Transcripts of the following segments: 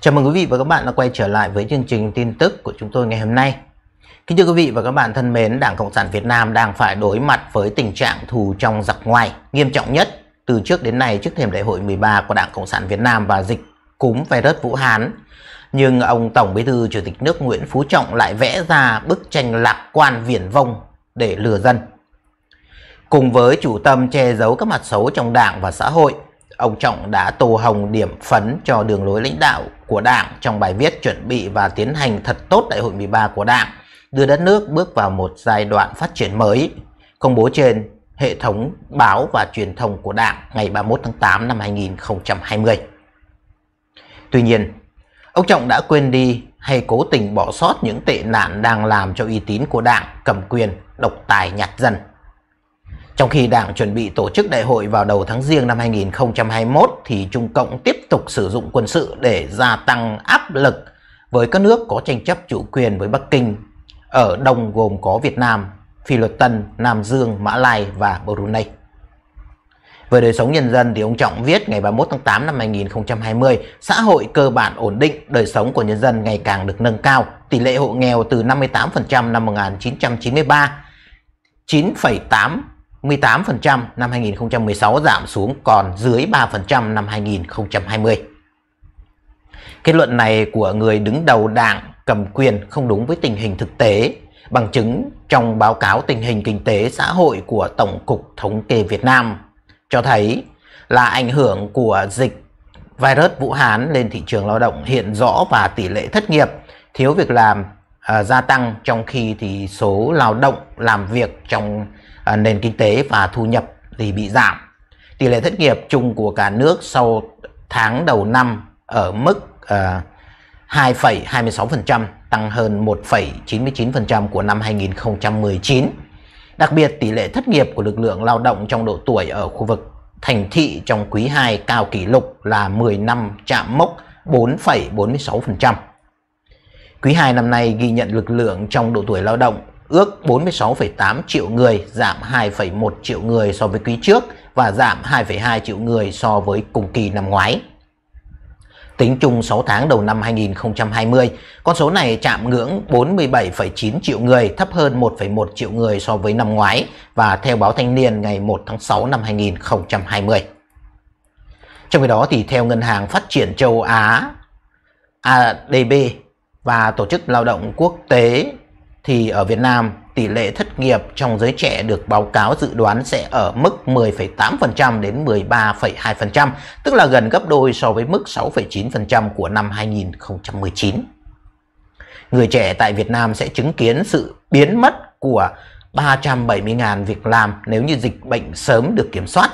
Chào mừng quý vị và các bạn đã quay trở lại với chương trình tin tức của chúng tôi ngày hôm nay. Kính thưa quý vị và các bạn thân mến, Đảng Cộng sản Việt Nam đang phải đối mặt với tình trạng thù trong giặc ngoài nghiêm trọng nhất từ trước đến nay trước thềm đại hội 13 của Đảng Cộng sản Việt Nam và dịch cúm virus Vũ Hán. Nhưng ông Tổng Bí thư Chủ tịch nước Nguyễn Phú Trọng lại vẽ ra bức tranh lạc quan viển vông để lừa dân. Cùng với chủ tâm che giấu các mặt xấu trong đảng và xã hội, ông Trọng đã tô hồng điểm phấn cho đường lối lãnh đạo của Đảng trong bài viết chuẩn bị và tiến hành thật tốt Đại hội 13 của Đảng, đưa đất nước bước vào một giai đoạn phát triển mới, công bố trên hệ thống báo và truyền thông của Đảng ngày 31 tháng 8 năm 2020. Tuy nhiên, ông Trọng đã quên đi hay cố tình bỏ sót những tệ nạn đang làm cho uy tín của Đảng, cầm quyền, độc tài nhạt dần trong khi Đảng chuẩn bị tổ chức đại hội vào đầu tháng riêng năm 2021 thì Trung Cộng tiếp tục sử dụng quân sự để gia tăng áp lực với các nước có tranh chấp chủ quyền với Bắc Kinh ở Đông gồm có Việt Nam, Phi Luật Tân, Nam Dương, Mã Lai và Brunei. Về đời sống nhân dân thì ông Trọng viết ngày 31 tháng 8 năm 2020, xã hội cơ bản ổn định, đời sống của nhân dân ngày càng được nâng cao, tỷ lệ hộ nghèo từ 58% năm 1993, 9,8 18% năm 2016 giảm xuống còn dưới 3% năm 2020. Kết luận này của người đứng đầu đảng cầm quyền không đúng với tình hình thực tế, bằng chứng trong báo cáo tình hình kinh tế xã hội của Tổng cục Thống kê Việt Nam cho thấy là ảnh hưởng của dịch virus Vũ Hán lên thị trường lao động hiện rõ và tỷ lệ thất nghiệp, thiếu việc làm à, gia tăng trong khi thì số lao động làm việc trong À, nền kinh tế và thu nhập thì bị giảm. Tỷ lệ thất nghiệp chung của cả nước sau tháng đầu năm ở mức à, 2,26%, tăng hơn 1,99% của năm 2019. Đặc biệt, tỷ lệ thất nghiệp của lực lượng lao động trong độ tuổi ở khu vực thành thị trong quý 2 cao kỷ lục là 10 năm chạm mốc 4,46%. Quý 2 năm nay ghi nhận lực lượng trong độ tuổi lao động ước 46,8 triệu người, giảm 2,1 triệu người so với quý trước và giảm 2,2 triệu người so với cùng kỳ năm ngoái. Tính chung 6 tháng đầu năm 2020, con số này chạm ngưỡng 47,9 triệu người, thấp hơn 1,1 triệu người so với năm ngoái và theo báo Thanh niên ngày 1 tháng 6 năm 2020. Trong khi đó thì theo Ngân hàng Phát triển châu Á ADB và Tổ chức Lao động Quốc tế thì ở Việt Nam tỷ lệ thất nghiệp trong giới trẻ được báo cáo dự đoán sẽ ở mức 10,8% đến 13,2%, tức là gần gấp đôi so với mức 6,9% của năm 2019. Người trẻ tại Việt Nam sẽ chứng kiến sự biến mất của 370.000 việc làm nếu như dịch bệnh sớm được kiểm soát.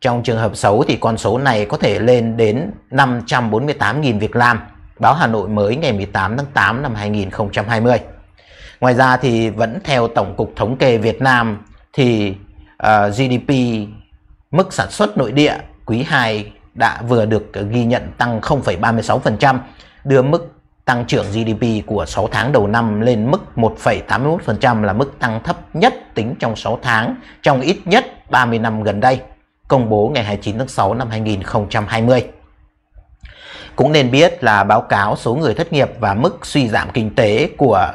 Trong trường hợp xấu thì con số này có thể lên đến 548.000 việc làm, báo Hà Nội mới ngày 18 tháng 8 năm 2020. Ngoài ra thì vẫn theo Tổng cục Thống kê Việt Nam thì uh, ờ, GDP mức sản xuất nội địa quý 2 đã vừa được ghi nhận tăng 0,36%, đưa mức tăng trưởng GDP của 6 tháng đầu năm lên mức 1,81% là mức tăng thấp nhất tính trong 6 tháng trong ít nhất 30 năm gần đây, công bố ngày 29 tháng 6 năm 2020. Cũng nên biết là báo cáo số người thất nghiệp và mức suy giảm kinh tế của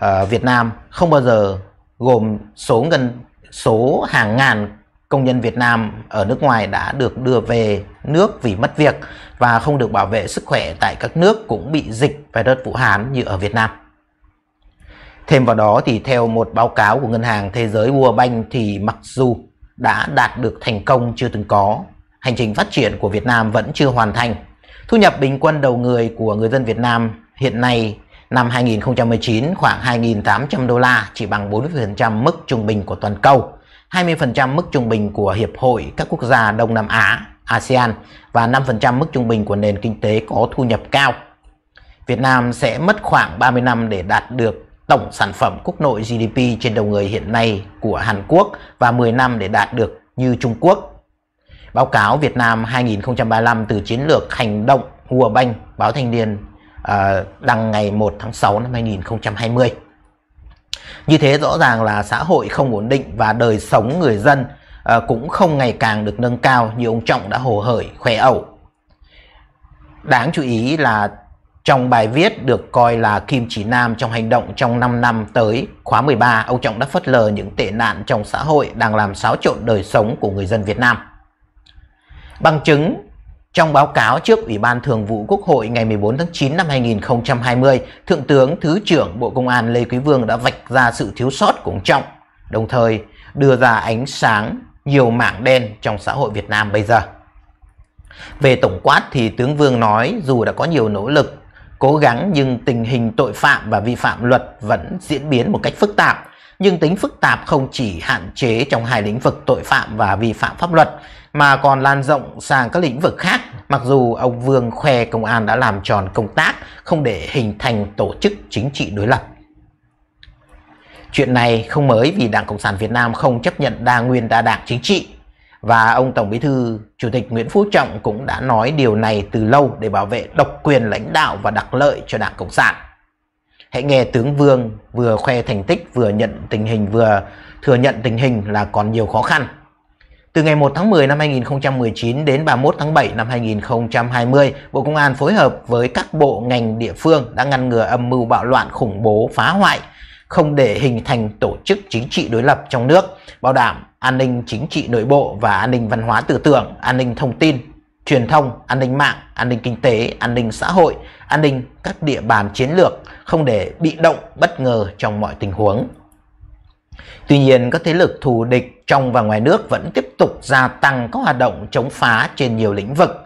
Ờ, Việt Nam không bao giờ gồm số ngân số hàng ngàn công nhân Việt Nam ở nước ngoài đã được đưa về nước vì mất việc và không được bảo vệ sức khỏe tại các nước cũng bị dịch virus Vũ Hán như ở Việt Nam. Thêm vào đó thì theo một báo cáo của Ngân hàng Thế giới World Bank thì mặc dù đã đạt được thành công chưa từng có, hành trình phát triển của Việt Nam vẫn chưa hoàn thành. Thu nhập bình quân đầu người của người dân Việt Nam hiện nay năm 2019 khoảng 2.800 đô la chỉ bằng 40% mức trung bình của toàn cầu, 20% mức trung bình của Hiệp hội các quốc gia Đông Nam Á, ASEAN và 5% mức trung bình của nền kinh tế có thu nhập cao. Việt Nam sẽ mất khoảng 30 năm để đạt được tổng sản phẩm quốc nội GDP trên đầu người hiện nay của Hàn Quốc và 10 năm để đạt được như Trung Quốc. Báo cáo Việt Nam 2035 từ chiến lược hành động World Banh báo Thanh niên À, đăng ngày 1 tháng 6 năm 2020. Như thế rõ ràng là xã hội không ổn định và đời sống người dân à, cũng không ngày càng được nâng cao như ông Trọng đã hồ hởi khỏe ẩu. Đáng chú ý là trong bài viết được coi là kim chỉ nam trong hành động trong 5 năm tới khóa 13, ông Trọng đã phớt lờ những tệ nạn trong xã hội đang làm xáo trộn đời sống của người dân Việt Nam. Bằng chứng trong báo cáo trước Ủy ban Thường vụ Quốc hội ngày 14 tháng 9 năm 2020, Thượng tướng Thứ trưởng Bộ Công an Lê Quý Vương đã vạch ra sự thiếu sót của ông Trọng, đồng thời đưa ra ánh sáng nhiều mảng đen trong xã hội Việt Nam bây giờ. Về tổng quát thì tướng Vương nói dù đã có nhiều nỗ lực, cố gắng nhưng tình hình tội phạm và vi phạm luật vẫn diễn biến một cách phức tạp. Nhưng tính phức tạp không chỉ hạn chế trong hai lĩnh vực tội phạm và vi phạm pháp luật mà còn lan rộng sang các lĩnh vực khác. Mặc dù ông Vương khoe công an đã làm tròn công tác không để hình thành tổ chức chính trị đối lập. Chuyện này không mới vì Đảng Cộng sản Việt Nam không chấp nhận đa nguyên đa đảng chính trị và ông Tổng Bí thư Chủ tịch Nguyễn Phú Trọng cũng đã nói điều này từ lâu để bảo vệ độc quyền lãnh đạo và đặc lợi cho Đảng Cộng sản. Hãy nghe tướng Vương vừa khoe thành tích vừa nhận tình hình vừa thừa nhận tình hình là còn nhiều khó khăn từ ngày 1 tháng 10 năm 2019 đến 31 tháng 7 năm 2020, Bộ Công an phối hợp với các bộ ngành địa phương đã ngăn ngừa âm mưu bạo loạn khủng bố phá hoại, không để hình thành tổ chức chính trị đối lập trong nước, bảo đảm an ninh chính trị nội bộ và an ninh văn hóa tư tưởng, an ninh thông tin, truyền thông, an ninh mạng, an ninh kinh tế, an ninh xã hội, an ninh các địa bàn chiến lược, không để bị động bất ngờ trong mọi tình huống. Tuy nhiên, các thế lực thù địch trong và ngoài nước vẫn tiếp tục gia tăng các hoạt động chống phá trên nhiều lĩnh vực.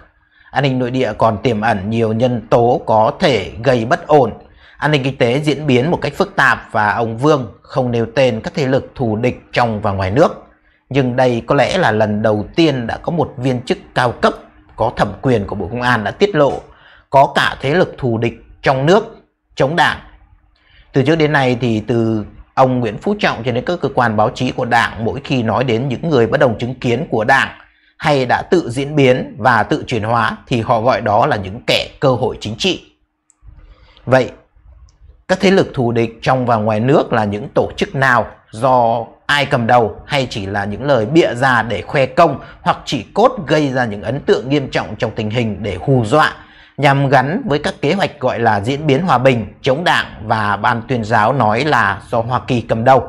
An ninh nội địa còn tiềm ẩn nhiều nhân tố có thể gây bất ổn. An ninh kinh tế diễn biến một cách phức tạp và ông Vương không nêu tên các thế lực thù địch trong và ngoài nước. Nhưng đây có lẽ là lần đầu tiên đã có một viên chức cao cấp có thẩm quyền của Bộ Công an đã tiết lộ có cả thế lực thù địch trong nước chống đảng. Từ trước đến nay thì từ ông Nguyễn Phú Trọng cho đến các cơ quan báo chí của Đảng mỗi khi nói đến những người bất đồng chứng kiến của Đảng hay đã tự diễn biến và tự chuyển hóa thì họ gọi đó là những kẻ cơ hội chính trị. Vậy, các thế lực thù địch trong và ngoài nước là những tổ chức nào do ai cầm đầu hay chỉ là những lời bịa ra để khoe công hoặc chỉ cốt gây ra những ấn tượng nghiêm trọng trong tình hình để hù dọa nhằm gắn với các kế hoạch gọi là diễn biến hòa bình, chống đảng và ban tuyên giáo nói là do Hoa Kỳ cầm đầu.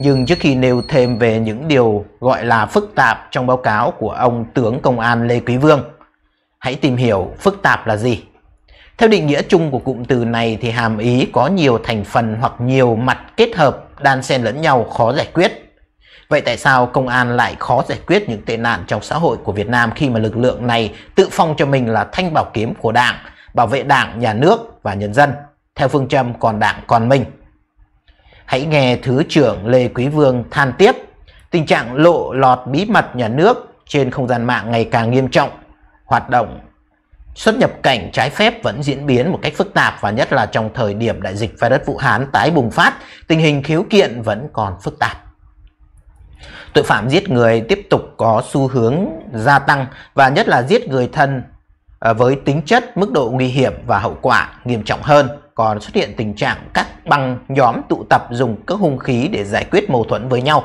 Nhưng trước khi nêu thêm về những điều gọi là phức tạp trong báo cáo của ông tướng công an Lê Quý Vương, hãy tìm hiểu phức tạp là gì. Theo định nghĩa chung của cụm từ này thì hàm ý có nhiều thành phần hoặc nhiều mặt kết hợp đan xen lẫn nhau khó giải quyết. Vậy tại sao công an lại khó giải quyết những tệ nạn trong xã hội của Việt Nam khi mà lực lượng này tự phong cho mình là thanh bảo kiếm của Đảng, bảo vệ Đảng, nhà nước và nhân dân, theo phương châm còn Đảng còn mình? Hãy nghe Thứ trưởng Lê Quý Vương than tiếp, tình trạng lộ lọt bí mật nhà nước trên không gian mạng ngày càng nghiêm trọng, hoạt động xuất nhập cảnh trái phép vẫn diễn biến một cách phức tạp và nhất là trong thời điểm đại dịch virus Vũ Hán tái bùng phát, tình hình khiếu kiện vẫn còn phức tạp. Tội phạm giết người tiếp tục có xu hướng gia tăng và nhất là giết người thân à, với tính chất, mức độ nguy hiểm và hậu quả nghiêm trọng hơn. Còn xuất hiện tình trạng các băng nhóm tụ tập dùng các hung khí để giải quyết mâu thuẫn với nhau.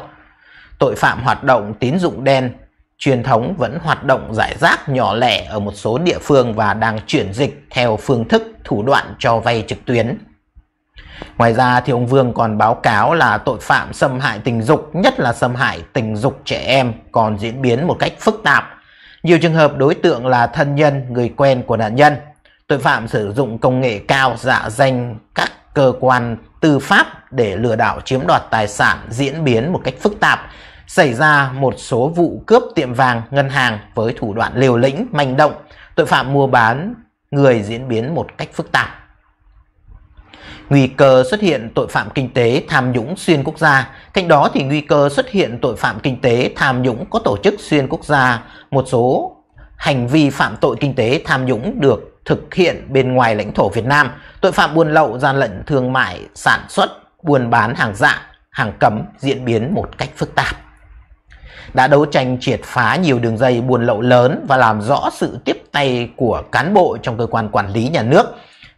Tội phạm hoạt động tín dụng đen truyền thống vẫn hoạt động giải rác nhỏ lẻ ở một số địa phương và đang chuyển dịch theo phương thức thủ đoạn cho vay trực tuyến Ngoài ra thì ông Vương còn báo cáo là tội phạm xâm hại tình dục, nhất là xâm hại tình dục trẻ em còn diễn biến một cách phức tạp. Nhiều trường hợp đối tượng là thân nhân, người quen của nạn nhân. Tội phạm sử dụng công nghệ cao giả danh các cơ quan tư pháp để lừa đảo chiếm đoạt tài sản diễn biến một cách phức tạp. Xảy ra một số vụ cướp tiệm vàng, ngân hàng với thủ đoạn liều lĩnh, manh động. Tội phạm mua bán người diễn biến một cách phức tạp nguy cơ xuất hiện tội phạm kinh tế tham nhũng xuyên quốc gia. Cạnh đó thì nguy cơ xuất hiện tội phạm kinh tế tham nhũng có tổ chức xuyên quốc gia, một số hành vi phạm tội kinh tế tham nhũng được thực hiện bên ngoài lãnh thổ Việt Nam, tội phạm buôn lậu, gian lận thương mại, sản xuất, buôn bán hàng giả, hàng cấm diễn biến một cách phức tạp. Đã đấu tranh triệt phá nhiều đường dây buôn lậu lớn và làm rõ sự tiếp tay của cán bộ trong cơ quan quản lý nhà nước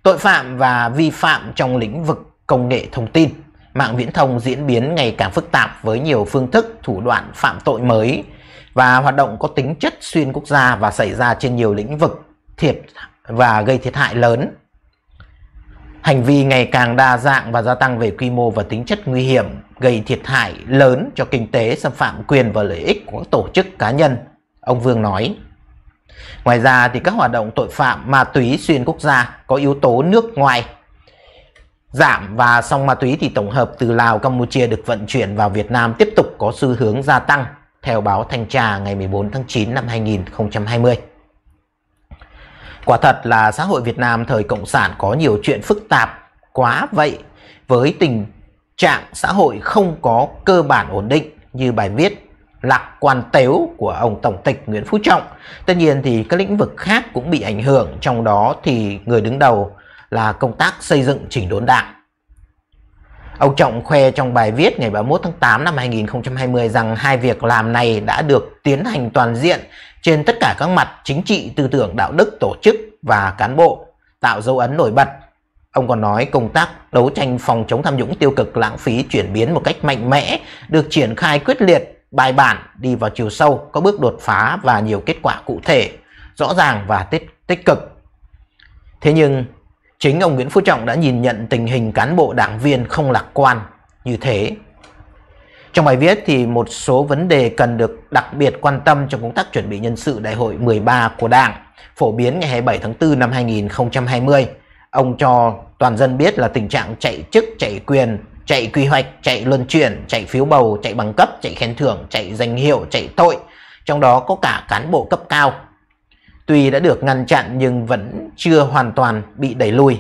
Tội phạm và vi phạm trong lĩnh vực công nghệ thông tin, mạng viễn thông diễn biến ngày càng phức tạp với nhiều phương thức, thủ đoạn phạm tội mới và hoạt động có tính chất xuyên quốc gia và xảy ra trên nhiều lĩnh vực thiệt và gây thiệt hại lớn. Hành vi ngày càng đa dạng và gia tăng về quy mô và tính chất nguy hiểm, gây thiệt hại lớn cho kinh tế, xâm phạm quyền và lợi ích của tổ chức cá nhân, ông Vương nói. Ngoài ra thì các hoạt động tội phạm ma túy xuyên quốc gia có yếu tố nước ngoài giảm và song ma túy thì tổng hợp từ Lào, Campuchia được vận chuyển vào Việt Nam tiếp tục có xu hướng gia tăng theo báo Thanh tra ngày 14 tháng 9 năm 2020. Quả thật là xã hội Việt Nam thời Cộng sản có nhiều chuyện phức tạp quá vậy với tình trạng xã hội không có cơ bản ổn định như bài viết lạc quan tếu của ông Tổng tịch Nguyễn Phú Trọng. Tất nhiên thì các lĩnh vực khác cũng bị ảnh hưởng, trong đó thì người đứng đầu là công tác xây dựng chỉnh đốn đảng. Ông Trọng khoe trong bài viết ngày 31 tháng 8 năm 2020 rằng hai việc làm này đã được tiến hành toàn diện trên tất cả các mặt chính trị, tư tưởng, đạo đức, tổ chức và cán bộ, tạo dấu ấn nổi bật. Ông còn nói công tác đấu tranh phòng chống tham nhũng tiêu cực lãng phí chuyển biến một cách mạnh mẽ, được triển khai quyết liệt bài bản, đi vào chiều sâu, có bước đột phá và nhiều kết quả cụ thể, rõ ràng và tích, tích cực. Thế nhưng, chính ông Nguyễn Phú Trọng đã nhìn nhận tình hình cán bộ đảng viên không lạc quan như thế. Trong bài viết thì một số vấn đề cần được đặc biệt quan tâm trong công tác chuẩn bị nhân sự đại hội 13 của Đảng phổ biến ngày 27 tháng 4 năm 2020. Ông cho toàn dân biết là tình trạng chạy chức, chạy quyền chạy quy hoạch, chạy luân chuyển, chạy phiếu bầu, chạy bằng cấp, chạy khen thưởng, chạy danh hiệu, chạy tội, trong đó có cả cán bộ cấp cao. Tuy đã được ngăn chặn nhưng vẫn chưa hoàn toàn bị đẩy lùi.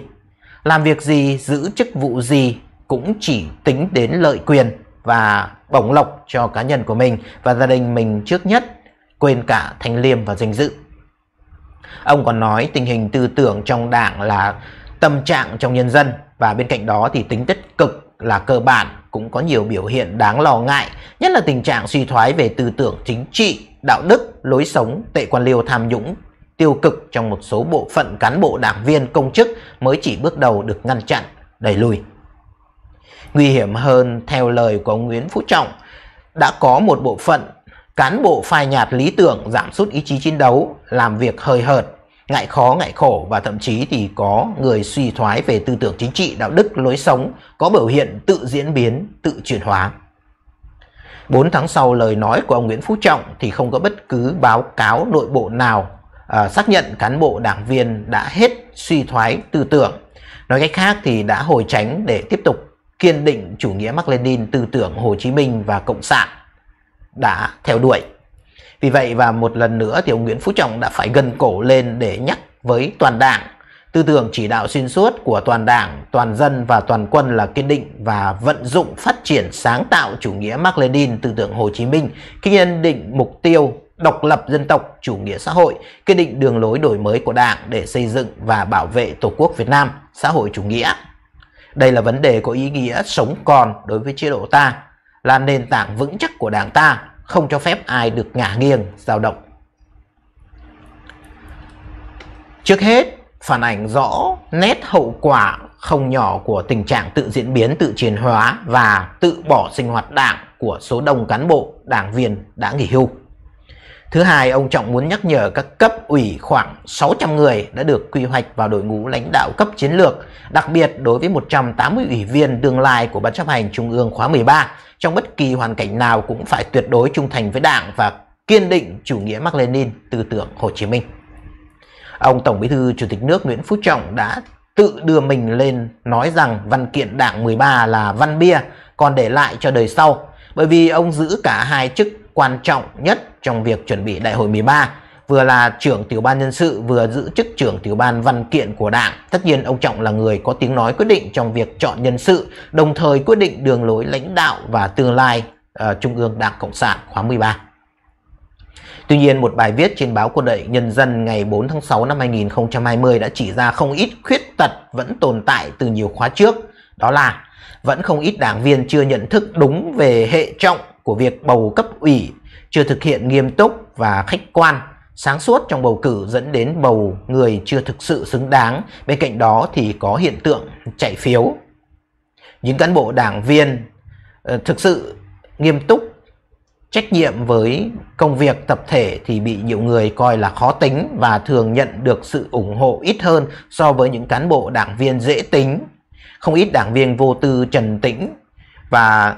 Làm việc gì, giữ chức vụ gì cũng chỉ tính đến lợi quyền và bổng lộc cho cá nhân của mình và gia đình mình trước nhất, quên cả thanh liêm và danh dự. Ông còn nói tình hình tư tưởng trong đảng là tâm trạng trong nhân dân và bên cạnh đó thì tính tích cực là cơ bản cũng có nhiều biểu hiện đáng lo ngại, nhất là tình trạng suy thoái về tư tưởng chính trị, đạo đức, lối sống, tệ quan liêu tham nhũng, tiêu cực trong một số bộ phận cán bộ đảng viên công chức mới chỉ bước đầu được ngăn chặn, đẩy lùi. Nguy hiểm hơn, theo lời của ông Nguyễn Phú Trọng, đã có một bộ phận cán bộ phai nhạt lý tưởng, giảm sút ý chí chiến đấu, làm việc hơi hợt, ngại khó ngại khổ và thậm chí thì có người suy thoái về tư tưởng chính trị đạo đức lối sống có biểu hiện tự diễn biến tự chuyển hóa 4 tháng sau lời nói của ông Nguyễn Phú Trọng thì không có bất cứ báo cáo nội bộ nào à, xác nhận cán bộ đảng viên đã hết suy thoái tư tưởng nói cách khác thì đã hồi tránh để tiếp tục kiên định chủ nghĩa Mác Lênin tư tưởng Hồ Chí Minh và Cộng sản đã theo đuổi vì vậy và một lần nữa thì ông Nguyễn Phú Trọng đã phải gần cổ lên để nhắc với toàn đảng. Tư tưởng chỉ đạo xuyên suốt của toàn đảng, toàn dân và toàn quân là kiên định và vận dụng phát triển sáng tạo chủ nghĩa Mark Lenin tư tưởng Hồ Chí Minh, kiên định mục tiêu độc lập dân tộc, chủ nghĩa xã hội, kiên định đường lối đổi mới của Đảng để xây dựng và bảo vệ Tổ quốc Việt Nam, xã hội chủ nghĩa. Đây là vấn đề có ý nghĩa sống còn đối với chế độ ta, là nền tảng vững chắc của Đảng ta không cho phép ai được ngả nghiêng, dao động. Trước hết, phản ảnh rõ nét hậu quả không nhỏ của tình trạng tự diễn biến, tự chuyển hóa và tự bỏ sinh hoạt đảng của số đông cán bộ, đảng viên đã nghỉ hưu. Thứ hai, ông Trọng muốn nhắc nhở các cấp ủy khoảng 600 người đã được quy hoạch vào đội ngũ lãnh đạo cấp chiến lược, đặc biệt đối với 180 ủy viên tương lai của Ban chấp hành Trung ương khóa 13, trong bất kỳ hoàn cảnh nào cũng phải tuyệt đối trung thành với Đảng và kiên định chủ nghĩa Mác lenin tư tưởng Hồ Chí Minh. Ông Tổng Bí thư Chủ tịch nước Nguyễn Phú Trọng đã tự đưa mình lên nói rằng văn kiện Đảng 13 là văn bia còn để lại cho đời sau, bởi vì ông giữ cả hai chức quan trọng nhất trong việc chuẩn bị đại hội 13 vừa là trưởng tiểu ban nhân sự vừa giữ chức trưởng tiểu ban văn kiện của đảng. Tất nhiên ông Trọng là người có tiếng nói quyết định trong việc chọn nhân sự, đồng thời quyết định đường lối lãnh đạo và tương lai uh, Trung ương Đảng Cộng sản khóa 13. Tuy nhiên, một bài viết trên báo Quân đội Nhân dân ngày 4 tháng 6 năm 2020 đã chỉ ra không ít khuyết tật vẫn tồn tại từ nhiều khóa trước. Đó là vẫn không ít đảng viên chưa nhận thức đúng về hệ trọng của việc bầu cấp ủy chưa thực hiện nghiêm túc và khách quan sáng suốt trong bầu cử dẫn đến bầu người chưa thực sự xứng đáng bên cạnh đó thì có hiện tượng chạy phiếu những cán bộ đảng viên ờ, thực sự nghiêm túc trách nhiệm với công việc tập thể thì bị nhiều người coi là khó tính và thường nhận được sự ủng hộ ít hơn so với những cán bộ đảng viên dễ tính không ít đảng viên vô tư trần tĩnh và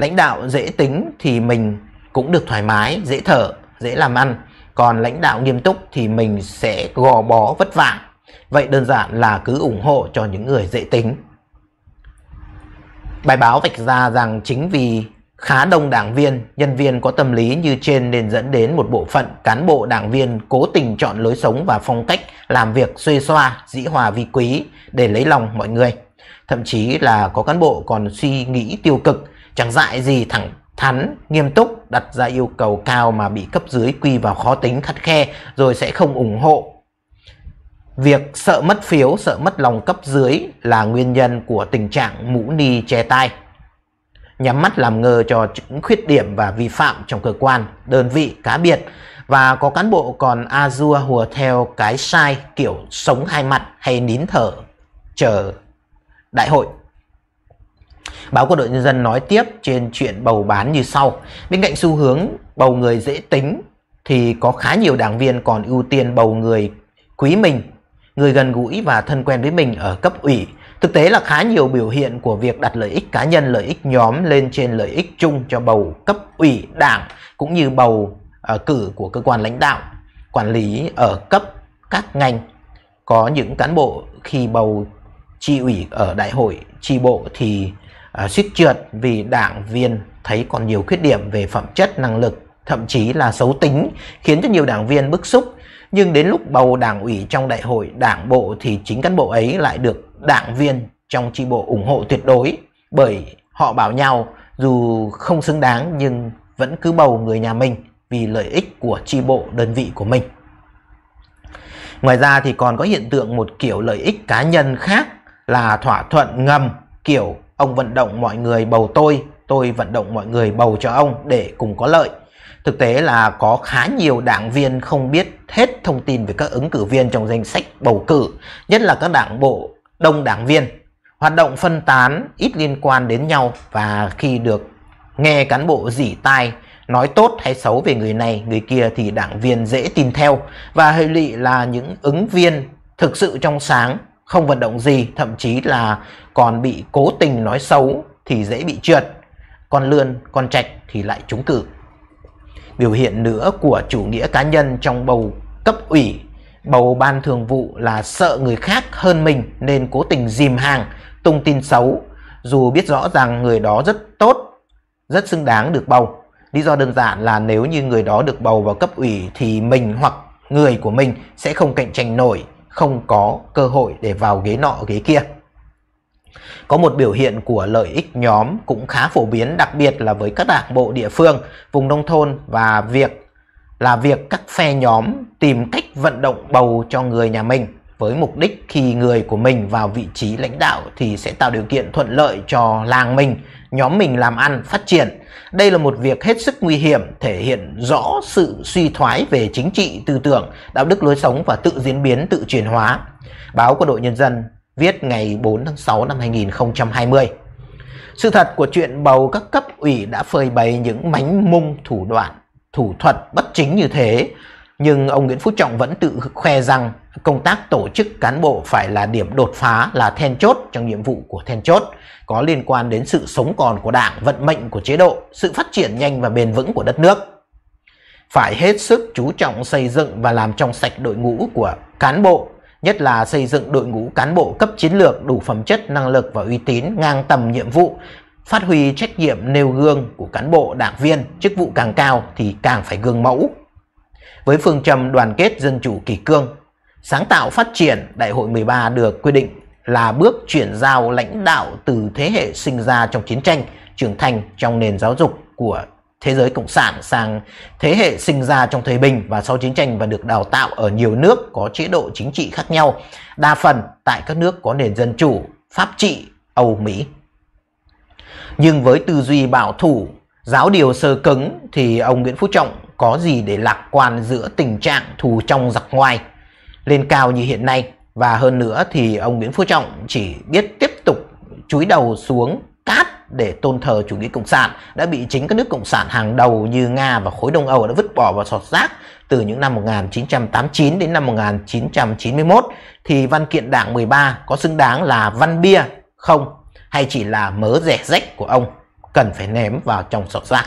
lãnh đạo dễ tính thì mình cũng được thoải mái dễ thở dễ làm ăn còn lãnh đạo nghiêm túc thì mình sẽ gò bó vất vả vậy đơn giản là cứ ủng hộ cho những người dễ tính bài báo vạch ra rằng chính vì khá đông đảng viên nhân viên có tâm lý như trên nên dẫn đến một bộ phận cán bộ đảng viên cố tình chọn lối sống và phong cách làm việc xuê xoa dĩ hòa vi quý để lấy lòng mọi người thậm chí là có cán bộ còn suy nghĩ tiêu cực Chẳng dại gì thẳng thắn, nghiêm túc, đặt ra yêu cầu cao mà bị cấp dưới quy vào khó tính khắt khe rồi sẽ không ủng hộ. Việc sợ mất phiếu, sợ mất lòng cấp dưới là nguyên nhân của tình trạng mũ ni che tai. Nhắm mắt làm ngơ cho những khuyết điểm và vi phạm trong cơ quan, đơn vị, cá biệt và có cán bộ còn a dua hùa theo cái sai kiểu sống hai mặt hay nín thở chờ đại hội. Báo Quân đội Nhân dân nói tiếp trên chuyện bầu bán như sau. Bên cạnh xu hướng bầu người dễ tính thì có khá nhiều đảng viên còn ưu tiên bầu người quý mình, người gần gũi và thân quen với mình ở cấp ủy. Thực tế là khá nhiều biểu hiện của việc đặt lợi ích cá nhân, lợi ích nhóm lên trên lợi ích chung cho bầu cấp ủy đảng cũng như bầu uh, cử của cơ quan lãnh đạo, quản lý ở cấp các ngành. Có những cán bộ khi bầu tri ủy ở đại hội tri bộ thì à, suýt trượt vì đảng viên thấy còn nhiều khuyết điểm về phẩm chất năng lực thậm chí là xấu tính khiến cho nhiều đảng viên bức xúc nhưng đến lúc bầu đảng ủy trong đại hội đảng bộ thì chính cán bộ ấy lại được đảng viên trong tri bộ ủng hộ tuyệt đối bởi họ bảo nhau dù không xứng đáng nhưng vẫn cứ bầu người nhà mình vì lợi ích của tri bộ đơn vị của mình. Ngoài ra thì còn có hiện tượng một kiểu lợi ích cá nhân khác là thỏa thuận ngầm kiểu Ông vận động mọi người bầu tôi, tôi vận động mọi người bầu cho ông để cùng có lợi. Thực tế là có khá nhiều đảng viên không biết hết thông tin về các ứng cử viên trong danh sách bầu cử, nhất là các đảng bộ đông đảng viên. Hoạt động phân tán ít liên quan đến nhau và khi được nghe cán bộ dỉ tai nói tốt hay xấu về người này, người kia thì đảng viên dễ tin theo và hệ lụy là những ứng viên thực sự trong sáng không vận động gì thậm chí là còn bị cố tình nói xấu thì dễ bị trượt con lươn con trạch thì lại trúng cử biểu hiện nữa của chủ nghĩa cá nhân trong bầu cấp ủy bầu ban thường vụ là sợ người khác hơn mình nên cố tình dìm hàng tung tin xấu dù biết rõ rằng người đó rất tốt rất xứng đáng được bầu lý do đơn giản là nếu như người đó được bầu vào cấp ủy thì mình hoặc người của mình sẽ không cạnh tranh nổi không có cơ hội để vào ghế nọ ghế kia. Có một biểu hiện của lợi ích nhóm cũng khá phổ biến đặc biệt là với các đảng bộ địa phương, vùng nông thôn và việc là việc các phe nhóm tìm cách vận động bầu cho người nhà mình với mục đích khi người của mình vào vị trí lãnh đạo thì sẽ tạo điều kiện thuận lợi cho làng mình nhóm mình làm ăn phát triển. Đây là một việc hết sức nguy hiểm, thể hiện rõ sự suy thoái về chính trị, tư tưởng, đạo đức lối sống và tự diễn biến, tự chuyển hóa. Báo của đội Nhân dân viết ngày 4 tháng 6 năm 2020. Sự thật của chuyện bầu các cấp ủy đã phơi bày những mánh mung thủ đoạn, thủ thuật bất chính như thế, nhưng ông Nguyễn Phú Trọng vẫn tự khoe rằng công tác tổ chức cán bộ phải là điểm đột phá là then chốt trong nhiệm vụ của then chốt có liên quan đến sự sống còn của đảng vận mệnh của chế độ sự phát triển nhanh và bền vững của đất nước phải hết sức chú trọng xây dựng và làm trong sạch đội ngũ của cán bộ nhất là xây dựng đội ngũ cán bộ cấp chiến lược đủ phẩm chất năng lực và uy tín ngang tầm nhiệm vụ phát huy trách nhiệm nêu gương của cán bộ đảng viên chức vụ càng cao thì càng phải gương mẫu với phương châm đoàn kết dân chủ kỳ cương Sáng tạo phát triển Đại hội 13 được quy định là bước chuyển giao lãnh đạo từ thế hệ sinh ra trong chiến tranh, trưởng thành trong nền giáo dục của thế giới cộng sản sang thế hệ sinh ra trong thời bình và sau chiến tranh và được đào tạo ở nhiều nước có chế độ chính trị khác nhau, đa phần tại các nước có nền dân chủ, pháp trị, Âu Mỹ. Nhưng với tư duy bảo thủ, giáo điều sơ cứng thì ông Nguyễn Phú Trọng có gì để lạc quan giữa tình trạng thù trong giặc ngoài lên cao như hiện nay và hơn nữa thì ông Nguyễn Phú Trọng chỉ biết tiếp tục chúi đầu xuống cát để tôn thờ chủ nghĩa cộng sản đã bị chính các nước cộng sản hàng đầu như Nga và khối Đông Âu đã vứt bỏ vào sọt rác từ những năm 1989 đến năm 1991 thì văn kiện Đảng 13 có xứng đáng là văn bia không hay chỉ là mớ rẻ rách của ông cần phải ném vào trong sọt rác.